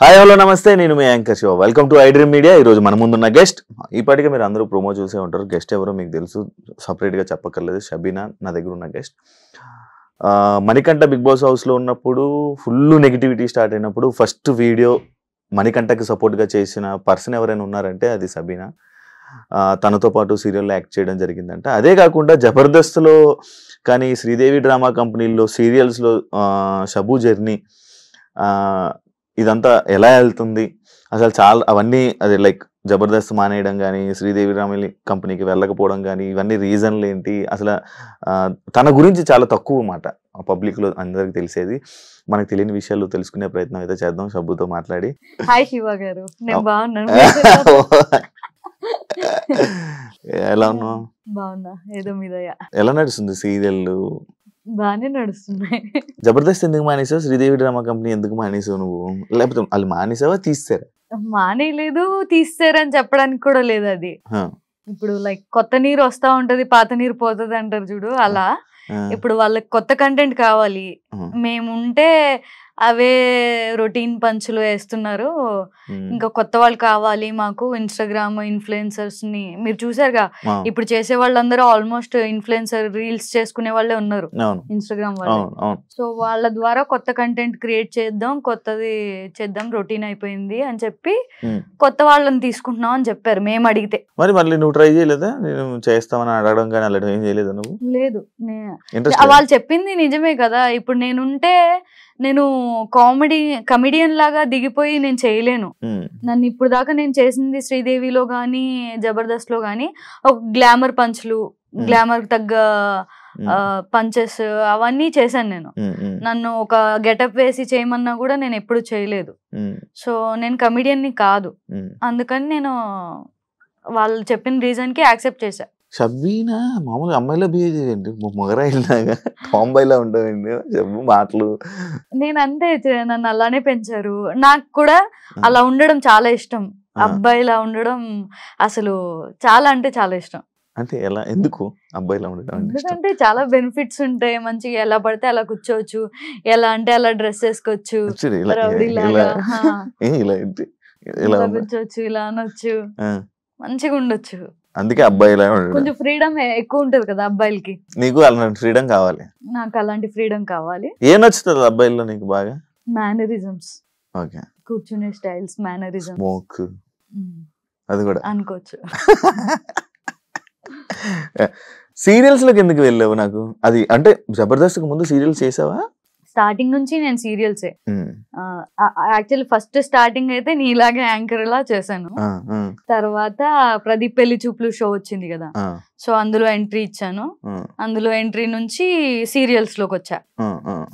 Hi hello నమస్తే నేను మీ anchor Shiva welcome to iDream media ఈరోజు మన ముందున్న గెస్ట్ ఇప్పటికే మీరు అందరూ ప్రోమో చూసే ఉంటారు గెస్ట్ ఎవరో మీకు తెలుసు సపరేట్గా చెప్పక్కర్లేదు షబీనా నా దగ్గర ఉన్న గెస్ట్ మణికంఠ బిగ్ బాస్ హౌస్లో ఉన్నప్పుడు ఫుల్ నెగిటివిటీ స్టార్ట్ అయినప్పుడు ఫస్ట్ వీడియో మణికంఠకి సపోర్ట్గా చేసిన పర్సన్ ఎవరైనా ఉన్నారంటే అది సబీనా తనతో పాటు సీరియల్లో యాక్ట్ చేయడం జరిగిందంట అదే కాకుండా జబర్దస్త్లో కానీ శ్రీదేవి డ్రామా కంపెనీల్లో సీరియల్స్లో షబు జర్నీ ఇదంతా ఎలా వెళ్తుంది అసలు చాలా అవన్నీ అది లైక్ జబర్దస్త్ మానేయడం కానీ శ్రీదేవి రామిలి కంపెనీకి వెళ్ళకపోవడం కానీ ఇవన్నీ రీజన్లు ఏంటి అసలు తన గురించి చాలా తక్కువ మాట పబ్లిక్లో అందరికి తెలిసేది మనకు తెలియని విషయాలు తెలుసుకునే ప్రయత్నం అయితే చేద్దాం సబ్బుతో మాట్లాడి హాయ్ శివ గారు ఎలా ఉన్నావు బాగున్నా ఏదో మీద ఎలా నడుస్తుంది సీరియల్ బాగానే నడుస్తున్నాయి జబర్దస్త్ ఎందుకు మానేసావు శ్రీదేవి డ్రామా కంపెనీ ఎందుకు మానేసావు నువ్వు లేకపోతే వాళ్ళు మానేసావా తీస్తారా మానేయలేదు తీస్తారని చెప్పడానికి కూడా లేదు అది ఇప్పుడు లైక్ కొత్త నీరు వస్తా ఉంటది పాత నీరు పోతుంది అంటారు చూడు అలా ఇప్పుడు వాళ్ళకి కొత్త కంటెంట్ కావాలి మేము ఉంటే అవే రొటీన్ పంచులు వేస్తున్నారు ఇంకా కొత్త వాళ్ళు కావాలి మాకు ఇన్స్టాగ్రామ్ ఇన్ఫ్లుయెన్సర్స్ ని మీరు చూసారుగా ఇప్పుడు చేసే వాళ్ళందరూ ఆల్మోస్ట్ ఇన్ఫ్లుయెన్సర్ రీల్స్ చేసుకునే వాళ్ళే ఉన్నారు ఇన్స్టాగ్రామ్ వాళ్ళు సో వాళ్ళ ద్వారా కొత్త కంటెంట్ క్రియేట్ చేద్దాం కొత్తది చేద్దాం రొటీన్ అయిపోయింది అని చెప్పి కొత్త వాళ్ళని తీసుకుంటున్నాం అని చెప్పారు మేము అడిగితే మరి మళ్ళీ నువ్వు ట్రై చేయలేదా నేను చేస్తామని అడగడం కానీ అలా ఏం చేయలేదు నువ్వు లేదు వాళ్ళు చెప్పింది నిజమే కదా ఇప్పుడు నేనుంటే నేను కామెడీ కమెడియన్ లాగా దిగిపోయి నేను చేయలేను నన్ను ఇప్పుడు దాకా నేను చేసింది శ్రీదేవిలో గాని జబర్దస్త్ లో గాని ఒక గ్లామర్ పంచ్లు గ్లామర్ తగ్గ పంచెస్ అవన్నీ చేశాను నేను నన్ను ఒక గెటప్ వేసి చేయమన్నా కూడా నేను ఎప్పుడు చేయలేదు సో నేను ని కాదు అందుకని నేను వాళ్ళు చెప్పిన కి యాక్సెప్ట్ చేశా షబ్బీనా మామూలుగా అమ్మాయిలో బిహేవ్ ఏంటి మొగరాయిలాగా టాంబాయిలా ఉండవండి చెప్పు మాటలు నేను అంతే నన్ను అలానే పెంచారు నాకు కూడా అలా ఉండడం చాలా ఇష్టం అబ్బాయిలా ఉండడం అసలు చాలా అంటే చాలా ఇష్టం అంటే ఎలా ఎందుకు అబ్బాయిలా ఉండడం అంటే చాలా బెనిఫిట్స్ ఉంటాయి మంచిగా ఎలా పడితే అలా కూర్చోవచ్చు ఎలా అంటే అలా డ్రెస్ వేసుకోవచ్చు ఇలా కూర్చోవచ్చు ఇలా అనొచ్చు మంచిగా ఉండొచ్చు అందుకే అబ్బాయిలా కొంచెం ఫ్రీడమ్ ఎక్కువ ఉంటది కదా అబ్బాయిలకి నీకు అలాంటి ఫ్రీడమ్ కావాలి నాకు అలాంటి ఫ్రీడమ్ కావాలి ఏం నచ్చుతుంది అబ్బాయిల్లో నీకు బాగా మేనరిజమ్స్ ఓకే కూర్చునే స్టైల్స్ మేనరిజం స్మోక్ అది కూడా అనుకోవచ్చు సీరియల్స్ లోకి ఎందుకు వెళ్ళావు నాకు అది అంటే జబర్దస్త్ ముందు సీరియల్స్ చేసావా స్టార్టింగ్ నుంచి నేను సీరియల్సే యాక్చువల్లీ ఫస్ట్ స్టార్టింగ్ అయితే నీలాగే యాంకర్ లా చేశాను తర్వాత ప్రదీప్ పెళ్లి చూపులు షో వచ్చింది కదా సో అందులో ఎంట్రీ ఇచ్చాను అందులో ఎంట్రీ నుంచి సీరియల్స్ లోకి వచ్చా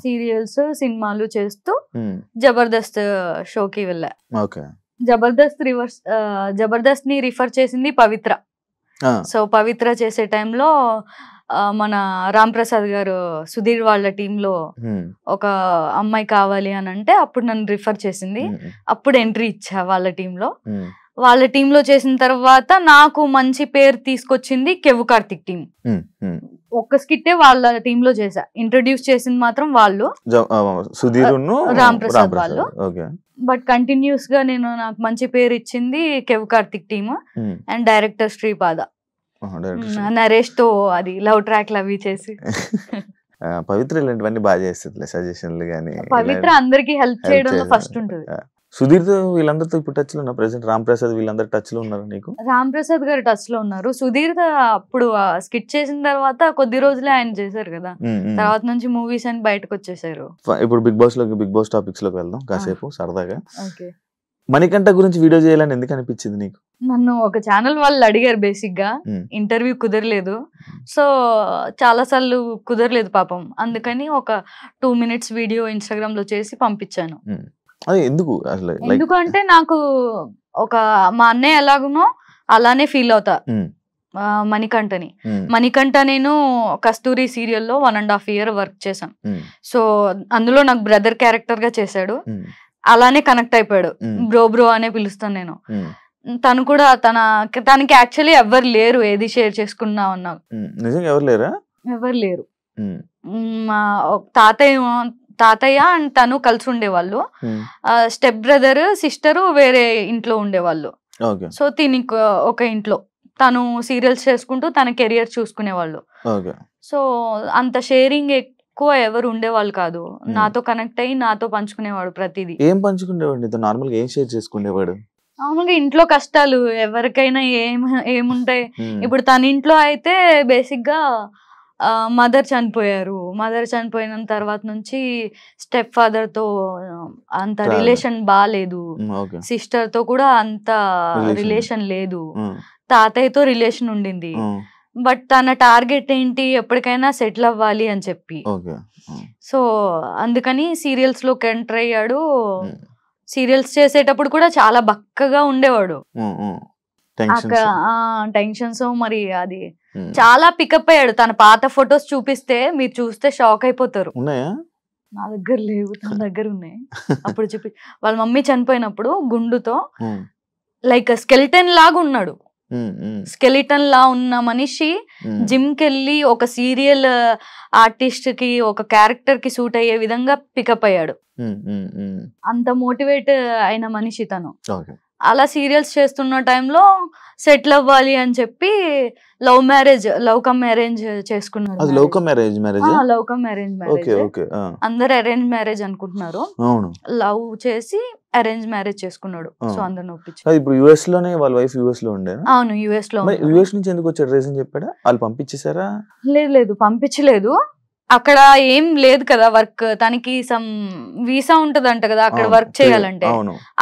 సీరియల్స్ సినిమాలు చేస్తూ జబర్దస్త్ షోకి వెళ్ళా జబర్దస్త్ రివర్స్ జబర్దస్త్ ని రిఫర్ చేసింది పవిత్ర సో పవిత్ర చేసే టైంలో మన రామ్ ప్రసాద్ గారు సుధీర్ వాళ్ళ టీంలో ఒక అమ్మాయి కావాలి అని అంటే అప్పుడు నన్ను రిఫర్ చేసింది అప్పుడు ఎంట్రీ ఇచ్చా వాళ్ళ టీంలో వాళ్ళ టీంలో చేసిన తర్వాత నాకు మంచి పేరు తీసుకొచ్చింది కెవ్వు కార్తిక్ టీం ఒక్క స్కిట్టే వాళ్ళ టీమ్ లో చేసా ఇంట్రడ్యూస్ చేసింది మాత్రం వాళ్ళు రామ్ ప్రసాద్ వాళ్ళు బట్ కంటిన్యూస్ గా నేను నాకు మంచి పేరు ఇచ్చింది కెవ్ Karthik team and director Sripada తో అది లవ్ ట్రాక్ లవ్ చేసి పవిత్ర ఇలాంటివన్నీ బాగా చేస్తుంది సజెషన్లు కానీ పవిత్ర అందరికి హెల్ప్ చేయడంలో ఫస్ట్ ఉంటుంది సుధీర్తో వీళ్ళందరితో ఇప్పుడు టచ్ లో ఉన్నారు ప్రెసెంట్ రామ్ ప్రసాద్ వీళ్ళందరూ టచ్ లో ఉన్నారు నీకు రామ్ ప్రసాద్ గారు టచ్ లో ఉన్నారు సుధీర్ అప్పుడు స్కిట్ చేసిన తర్వాత కొద్ది రోజులే ఆయన చేశారు కదా తర్వాత నుంచి మూవీస్ అని బయటకు వచ్చేసారు ఇప్పుడు బిగ్ బాస్ లోకి బిగ్ బాస్ టాపిక్స్ లోకి వెళ్దాం కాసేపు సరదాగా మణికంఠ గురించి వీడియో చేయాలని ఎందుకు అనిపించింది నీకు నన్ను ఒక ఛానల్ వాళ్ళు అడిగారు బేసిక్ గా ఇంటర్వ్యూ కుదరలేదు సో చాలా సార్లు కుదరలేదు పాపం అందుకని ఒక టూ మినిట్స్ వీడియో ఇన్స్టాగ్రామ్ లో చేసి పంపించాను ఎందుకు నాకు ఒక మా అన్నయ్య ఎలాగునో అలానే ఫీల్ అవుతా మణికంఠని మణికంఠ నేను కస్తూరి సీరియల్లో one and half year work చేశాం సో అందులో నాకు బ్రదర్ క్యారెక్టర్ గా చేశాడు అలానే కనెక్ట్ అయిపోయాడు బ్రో బ్రో అనే పిలుస్తాను నేను తను కూడా తన తనకి యాక్చువల్లీ ఎవరు లేరు ఏది షేర్ చేసుకున్నా ఉన్నా ఎవరు లేరా ఎవరు లేరు మా తాతయ్య తాతయ్య అండ్ తను కలిసి ఉండేవాళ్ళు స్టెప్ బ్రదర్ సిస్టర్ వేరే ఇంట్లో ఉండేవాళ్ళు సో తిని ఒక ఇంట్లో తను సీరియల్స్ చేసుకుంటూ తన కెరియర్ చూసుకునేవాళ్ళు సో అంత షేరింగ్ ఎక్కువ ఎవరు ఉండేవాళ్ళు కాదు నాతో కనెక్ట్ అయ్యి నాతో పంచుకునేవాడు ప్రతిదీ ఏం పంచుకునేవాడు నార్మల్ ఏం షేర్ చేసుకునేవాడు మామూలుగా ఇంట్లో కష్టాలు ఎవరికైనా ఏం ఏముంటాయి ఇప్పుడు తన ఇంట్లో అయితే బేసిక్ గా మదర్ చనిపోయారు మదర్ చనిపోయిన తర్వాత నుంచి స్టెప్ ఫాదర్ తో అంత రిలేషన్ బాగాలేదు సిస్టర్ తో కూడా అంత రిలేషన్ లేదు తాతయ్యతో రిలేషన్ ఉండింది బట్ తన టార్గెట్ ఏంటి ఎప్పటికైనా సెటిల్ అవ్వాలి అని చెప్పి సో అందుకని సీరియల్స్ లోకి ఎంటర్ అయ్యాడు సీరియల్స్ చేసేటప్పుడు కూడా చాలా బక్కగా ఉండేవాడు టెన్షన్స్ మరి అది చాలా పికప్ అయ్యాడు తన పాత ఫొటోస్ చూపిస్తే మీరు చూస్తే షాక్ అయిపోతారు నా దగ్గర లేవు తన దగ్గర ఉన్నాయి అప్పుడు చూపి వాళ్ళ మమ్మీ చనిపోయినప్పుడు గుండుతో లైక్ స్కెల్టెన్ లాగా ఉన్నాడు స్కెలిటన్ లా ఉన్న మనిషి జిమ్ కెళ్ళి ఒక సీరియల్ ఆర్టిస్ట్ కి ఒక క్యారెక్టర్ కి సూట్ అయ్యే విధంగా పికప్ అయ్యాడు అంత మోటివేట్ అయిన మనిషి తను అలా సీరియల్స్ చేస్తున్న టైంలో సెటిల్ అవ్వాలి అని చెప్పి love marriage love come marriage చేసుకున్నారు లవ్ కమ్ మ్యారేజ్ మ్యారేజ్ అందరు అరేంజ్ మ్యారేజ్ అనుకుంటున్నారు లవ్ చేసి అరేంజ్ మ్యారేజ్ చేసుకున్నాడు సో అందరు నొప్పించారు ఇప్పుడు యుఎస్ లోనే వాళ్ళ వైఫ్ యుఎస్ లో ఉండే అవును యుఎస్ లో యుఎస్ నుంచి ఎందుకు వచ్చాడు రీజన్ చెప్పాడా వాళ్ళు పంపించేసారా లేదు లేదు పంపించలేదు అక్కడ ఏం లేదు కదా వర్క్ తనకి సమ్ వీసా ఉంటదంట కదా అక్కడ వర్క్ చేయాలంటే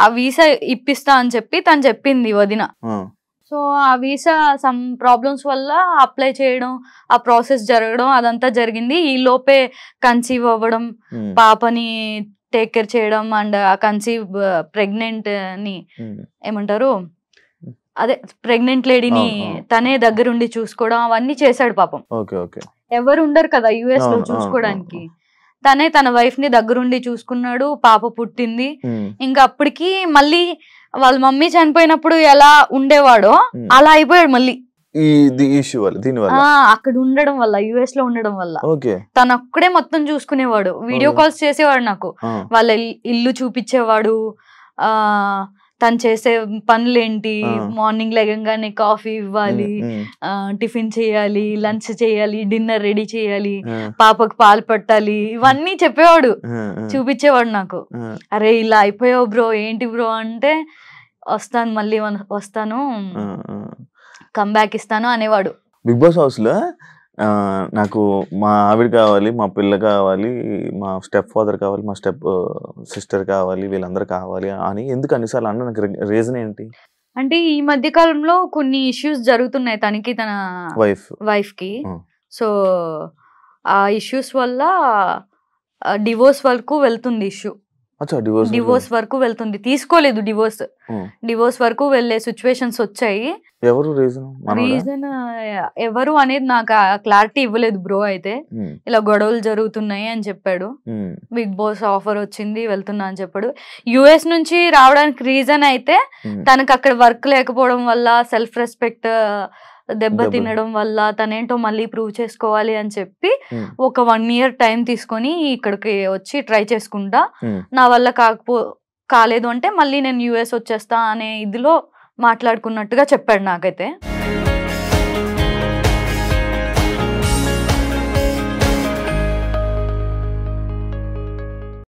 ఆ వీసా ఇప్పిస్తా అని చెప్పి తను చెప్పింది వదిన సో ఆ వీసా సమ్ ప్రాబ్లమ్స్ వల్ల అప్లై చేయడం ఆ ప్రాసెస్ జరగడం అదంతా జరిగింది ఈ లోపే కన్సీవ్ అవ్వడం పాపని టేక్ కేర్ చేయడం అండ్ ఆ కన్సీవ్ ప్రెగ్నెంట్ ని ఏమంటారు అదే ప్రెగ్నెంట్ లేడీని తనే దగ్గరుండి చూసుకోవడం అవన్నీ చేశాడు పాపం ఓకే ఓకే ఎవరు ఉండరు కదా యుఎస్ లో చూసుకోవడానికి తనే తన వైఫ్ ని దగ్గరుండి చూసుకున్నాడు పాప పుట్టింది ఇంకా అప్పటికి మళ్ళీ వాళ్ళ మమ్మీ చనిపోయినప్పుడు ఎలా ఉండేవాడో అలా అయిపోయాడు మళ్ళీ అక్కడ ఉండడం వల్ల యుఎస్ లో ఉండడం వల్ల తన ఒక్కడే మొత్తం చూసుకునేవాడు వీడియో కాల్స్ చేసేవాడు నాకు వాళ్ళ ఇల్లు చూపించేవాడు ఆ తను చేసే పనులేంటి మార్నింగ్ లేగంగానే కాఫీ ఇవ్వాలి టిఫిన్ చేయాలి లంచ్ చేయాలి డిన్నర్ రెడీ చేయాలి పాపకు పాలు పట్టాలి ఇవన్నీ చెప్పేవాడు చూపించేవాడు నాకు అరే ఇలా అయిపోయావు బ్రో ఏంటి బ్రో అంటే వస్తాను మళ్ళీ వస్తాను కంబ్యాక్ ఇస్తాను అనేవాడు బిగ్ బాస్ హౌస్ లో నాకు మా ఆవిడ కావాలి మా పిల్ల కావాలి మా స్టెప్ ఫాదర్ కావాలి మా స్టెప్ సిస్టర్ కావాలి వీళ్ళందరూ కావాలి అని ఎందుకు అన్నిసార్లు అన్న నాకు రీజన్ ఏంటి అంటే ఈ మధ్య కాలంలో కొన్ని ఇష్యూస్ జరుగుతున్నాయి తనకి తన వైఫ్ వైఫ్ కి సో ఆ ఇష్యూస్ వల్ల డివోర్స్ వరకు వెళ్తుంది ఇష్యూ డివోర్స్ వరకు వెళ్తుంది తీసుకోలేదు డివోర్స్ డివోర్స్ వరకు వెళ్లే సిచ్యువేషన్స్ వచ్చాయి ఎవరు రీజన్ రీజన్ ఎవరు అనేది నాకు క్లారిటీ ఇవ్వలేదు బ్రో అయితే hmm. ఇలా గొడవలు జరుగుతున్నాయి అని చెప్పాడు బిగ్ బాస్ ఆఫర్ వచ్చింది వెళ్తున్నా అని చెప్పాడు యుఎస్ నుంచి రావడానికి రీజన్ అయితే hmm. తనకు అక్కడ వర్క్ లేకపోవడం వల్ల సెల్ఫ్ రెస్పెక్ట్ దెబ్బ తినడం వల్ల తనేంటో మళ్ళీ ప్రూవ్ చేసుకోవాలి అని చెప్పి ఒక వన్ ఇయర్ టైం తీసుకొని ఇక్కడికి వచ్చి ట్రై చేసుకుంటా నా వల్ల కాకపో కాలేదు అంటే మళ్ళీ నేను యుఎస్ వచ్చేస్తా అనే ఇదిలో మాట్లాడుకున్నట్టుగా చెప్పాడు నాకైతే